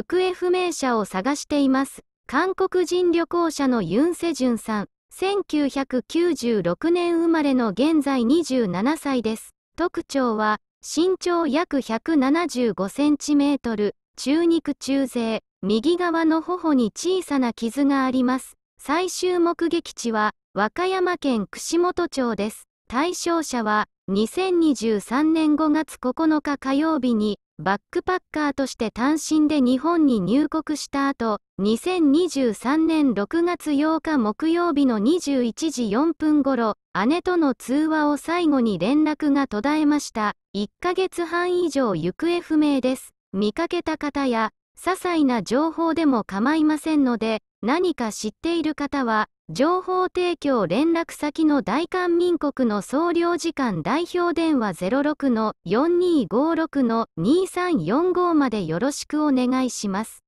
行方不明者を探しています。韓国人旅行者のユン・セジュンさん、1996年生まれの現在27歳です。特徴は、身長約175センチメートル、中肉中背、右側の頬に小さな傷があります。最終目撃地は、和歌山県串本町です。対象者は、2023年5月9日火曜日に、バックパッカーとして単身で日本に入国した後、2023年6月8日木曜日の21時4分頃、姉との通話を最後に連絡が途絶えました。1ヶ月半以上行方不明です。見かけた方や、些細な情報でも構いませんので、何か知っている方は、情報提供連絡先の大韓民国の総領事館代表電話06 4256 2345までよろしくお願いします。